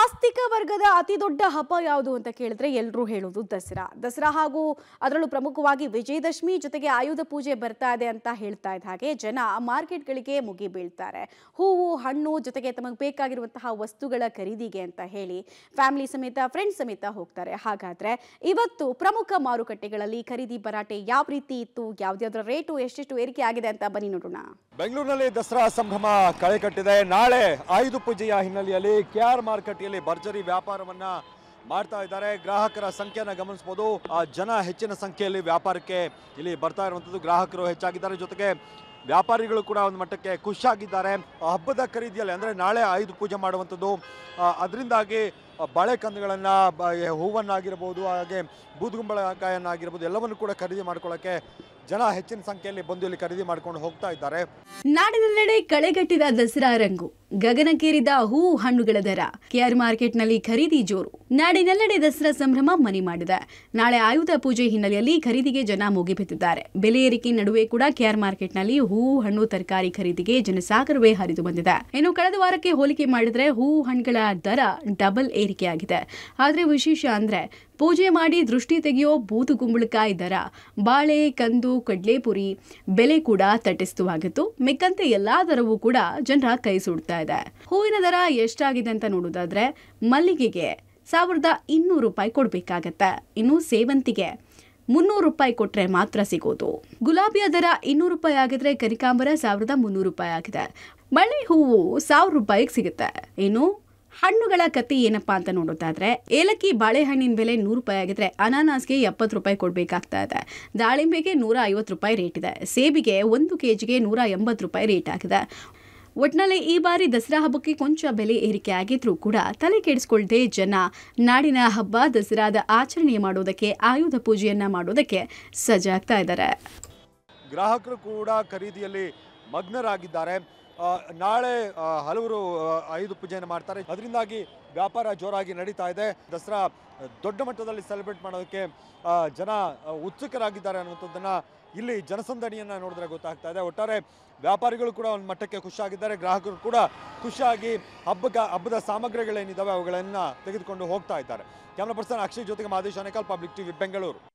ಆಸ್ತಿಕ ವರ್ಗದ ಅತಿ ದೊಡ್ಡ ಹಬ್ಬ ಯಾವುದು ಅಂತ ಕೇಳಿದ್ರೆ ಎಲ್ಲರೂ ಹೇಳೋದು ದಸರಾ ದಸರಾ ಹಾಗೂ ಅದರಲ್ಲೂ ಪ್ರಮುಖವಾಗಿ ವಿಜಯದಶಮಿ ಜೊತೆಗೆ ಆಯುಧ ಪೂಜೆ ಬರ್ತಾ ಇದೆ ಅಂತ ಹೇಳ್ತಾ ಇದ್ದ ಹಾಗೆ ಜನ ಮಾರ್ಕೆಟ್ಗಳಿಗೆ ಮುಗಿ ಬೀಳ್ತಾರೆ ಹೂವು ಹಣ್ಣು ಜೊತೆಗೆ ತಮಗೆ ಬೇಕಾಗಿರುವಂತಹ ವಸ್ತುಗಳ ಖರೀದಿಗೆ ಅಂತ ಹೇಳಿ ಫ್ಯಾಮಿಲಿ ಸಮೇತ ಫ್ರೆಂಡ್ಸ್ ಸಮೇತ ಹೋಗ್ತಾರೆ ಹಾಗಾದ್ರೆ ಇವತ್ತು ಪ್ರಮುಖ ಮಾರುಕಟ್ಟೆಗಳಲ್ಲಿ ಖರೀದಿ ಭರಾಟೆ ಯಾವ ರೀತಿ ಇತ್ತು ಯಾವ್ದಾದ್ರ ರೇಟು ಎಷ್ಟೆಷ್ಟು ಏರಿಕೆ ಆಗಿದೆ ಅಂತ ಬನ್ನಿ ನೋಡೋಣ ಬೆಂಗಳೂರಿನಲ್ಲಿ ದಸರಾ ಸಂಭ್ರಮ ಕಳೆ ಕಟ್ಟಿದೆ ನಾಳೆ ಆಯುಧ ಪೂಜೆಯ ಹಿನ್ನೆಲೆಯಲ್ಲಿ ಕೆಆರ್ ಮಾರ್ಕೆಟ್ ಮಾರುಕಟ್ಟೆಯಲ್ಲಿ ಭರ್ಜರಿ ವ್ಯಾಪಾರವನ್ನ ಮಾಡ್ತಾ ಇದ್ದಾರೆ ಗ್ರಾಹಕರ ಸಂಖ್ಯೆಯನ್ನು ಗಮನಿಸ್ಬೋದು ಜನ ಹೆಚ್ಚಿನ ಸಂಖ್ಯೆಯಲ್ಲಿ ವ್ಯಾಪಾರಕ್ಕೆ ಇಲ್ಲಿ ಬರ್ತಾ ಇರುವಂಥದ್ದು ಗ್ರಾಹಕರು ಹೆಚ್ಚಾಗಿದ್ದಾರೆ ಜೊತೆಗೆ ವ್ಯಾಪಾರಿಗಳು ಕೂಡ ಒಂದು ಮಟ್ಟಕ್ಕೆ ಖುಷಿಯಾಗಿದ್ದಾರೆ ಹಬ್ಬದ ಖರೀದಿಯಲ್ಲಿ ಅಂದರೆ ನಾಳೆ ಆಯುಧ ಪೂಜೆ ಮಾಡುವಂಥದ್ದು ಅದರಿಂದಾಗಿ ಕಂದುಗಳನ್ನ ಹೂವನ್ನಾಗಿರ್ಬೋದು ಹಾಗೆ ಬೂದುಗುಂಬಳಕಾಯನ್ನಾಗಿರ್ಬೋದು ಎಲ್ಲವನ್ನು ಕೂಡ ಖರೀದಿ ಮಾಡ್ಕೊಳ್ಳೋಕ್ಕೆ ಜನ ಹೆಚ್ಚಿನ ಸಂಖ್ಯೆಯಲ್ಲಿ ಬಂದು ಇಲ್ಲಿ ಖರೀದಿ ಮಾಡಿಕೊಂಡು ಹೋಗ್ತಾ ಇದ್ದಾರೆ ನಾಡಿನೆಲ್ಲೆಡೆ ಕಳೆಗಟ್ಟಿದ ದಸರಾ ರಂಗು ಗಗನಕ್ಕೇರಿದ ಹೂ ಹಣ್ಣುಗಳ ದರ ಕೆಆರ್ ನಲ್ಲಿ ಖರೀದಿ ಜೋರು ನಾಡಿನೆಲ್ಲೆಡೆ ದಸರಾ ಸಂಭ್ರಮ ಮನೆ ಮಾಡಿದೆ ನಾಳೆ ಆಯುಧ ಪೂಜೆ ಹಿನ್ನೆಲೆಯಲ್ಲಿ ಖರೀದಿಗೆ ಜನ ಮುಗಿಬಿದ್ದಿದ್ದಾರೆ ಬೆಲೆ ಏರಿಕೆ ನಡುವೆ ಕೂಡ ಕೆಆರ್ ನಲ್ಲಿ ಹೂ ಹಣ್ಣು ತರಕಾರಿ ಖರೀದಿಗೆ ಜನಸಾಗರವೇ ಹರಿದು ಬಂದಿದೆ ಇನ್ನು ಕಳೆದ ವಾರಕ್ಕೆ ಹೋಲಿಕೆ ಮಾಡಿದರೆ ಹೂ ಹಣ್ಣುಗಳ ದರ ಡಬಲ್ ಏರಿಕೆಯಾಗಿದೆ ಆದರೆ ವಿಶೇಷ ಅಂದ್ರೆ ಪೂಜೆ ಮಾಡಿ ದೃಷ್ಟಿ ತೆಗೆಯೋ ಬೂದು ಕುಂಬಳಕಾಯಿ ದರ ಬಾಳೆ ಕಂದು ಕಡಲೆಪುರಿ ಬೆಲೆ ಕೂಡ ತಟಸ್ಥವಾಗಿತ್ತು ಮಿಕ್ಕಂತೆ ಎಲ್ಲಾ ದರವೂ ಕೂಡ ಜನರ ಕೈ ಸುಡ್ತಾ ಇದೆ ಹೂವಿನ ದರ ಎಷ್ಟಾಗಿದೆ ಅಂತ ನೋಡೋದಾದ್ರೆ ಮಲ್ಲಿಗೆಗೆ ಸಾವಿರದ ಇನ್ನೂರು ರೂಪಾಯಿ ಕೊಡಬೇಕಾಗತ್ತೆ ಇನ್ನು ಸೇವಂತಿಗೆ ಮುನ್ನೂರು ರೂಪಾಯಿ ಕೊಟ್ಟರೆ ಮಾತ್ರ ಸಿಗೋದು ಗುಲಾಬಿಯ ದರ ಇನ್ನೂರು ರೂಪಾಯಿ ಆಗಿದ್ರೆ ಕರಿಕಾಂಬರ ಸಾವಿರದ ಮುನ್ನೂರು ರೂಪಾಯಿ ಆಗಿದೆ ಮಳೆ ಹೂವು ಸಾವಿರ ರೂಪಾಯಿಗೆ ಸಿಗುತ್ತೆ ಇನ್ನು ಹಣ್ಣುಗಳ ಕತೆ ಏನಪ್ಪಾ ಅಂತ ನೋಡೋದಾದ್ರೆ ಏಲಕ್ಕಿ ಬಾಳೆಹಣ್ಣಿನ ಬೆಲೆ ನೂರು ರೂಪಾಯಿ ಆಗಿದ್ರೆ ಅನಾನಸ್ಗೆ ಎಪ್ಪತ್ತು ರೂಪಾಯಿ ಕೊಡಬೇಕಾಗ್ತಾ ಇದೆ ದಾಳಿಂಬೆಗೆ ನೂರ ಐವತ್ತು ರೂಪಾಯಿ ರೇಟ್ ಇದೆ ಸೇಬಿಗೆ ಒಂದು ಕೆ ಜಿಗೆ ನೂರ ಎಂಬತ್ತು ರೂಪಾಯಿ ರೇಟ್ ಆಗಿದೆ ಒಟ್ನಲ್ಲಿ ಈ ಬಾರಿ ದಸರಾ ಹಬ್ಬಕ್ಕೆ ಕೊಂಚ ಬೆಲೆ ಏರಿಕೆ ಆಗಿದ್ರೂ ಕೂಡ ತಲೆ ಕೆಡಿಸ್ಕೊಳ್ಳದೆ ಜನ ನಾಡಿನ ಹಬ್ಬ ದಸರಾದ ಆಚರಣೆ ಮಾಡೋದಕ್ಕೆ ಆಯುಧ ಪೂಜೆಯನ್ನ ಮಾಡೋದಕ್ಕೆ ಸಜ್ಜಾಗ್ತಾ ಇದ್ದಾರೆ ಗ್ರಾಹಕರು ಕೂಡ ಖರೀದಿಯಲ್ಲಿ ಮಗ್ನರಾಗಿದ್ದಾರೆ ನಾಳೆ ಹಲವರು ಐದು ಪೂಜೆಯನ್ನು ಮಾಡ್ತಾರೆ ಅದರಿಂದಾಗಿ ವ್ಯಾಪಾರ ಜೋರಾಗಿ ನಡೀತಾ ಇದೆ ದಸರಾ ದೊಡ್ಡ ಮಟ್ಟದಲ್ಲಿ ಸೆಲೆಬ್ರೇಟ್ ಮಾಡೋದಕ್ಕೆ ಜನ ಉತ್ಸುಕರಾಗಿದ್ದಾರೆ ಅನ್ನುವಂಥದ್ದನ್ನು ಇಲ್ಲಿ ಜನಸಂದಣಿಯನ್ನು ನೋಡಿದ್ರೆ ಗೊತ್ತಾಗ್ತಾ ಇದೆ ಒಟ್ಟಾರೆ ವ್ಯಾಪಾರಿಗಳು ಕೂಡ ಒಂದು ಮಟ್ಟಕ್ಕೆ ಖುಷಿಯಾಗಿದ್ದಾರೆ ಗ್ರಾಹಕರು ಕೂಡ ಖುಷಿಯಾಗಿ ಹಬ್ಬದ ಹಬ್ಬದ ಸಾಮಗ್ರಿಗಳೇನಿದ್ದಾವೆ ಅವುಗಳನ್ನು ತೆಗೆದುಕೊಂಡು ಹೋಗ್ತಾ ಇದ್ದಾರೆ ಕ್ಯಾಮ್ರಾ ಪರ್ಸನ್ ಅಕ್ಷಯ್ ಜೊತೆಗೆ ಮಾದೇಶ್ ಅನೇಕಲ್ ಪಬ್ಲಿಕ್ ಟಿವಿ ಬೆಂಗಳೂರು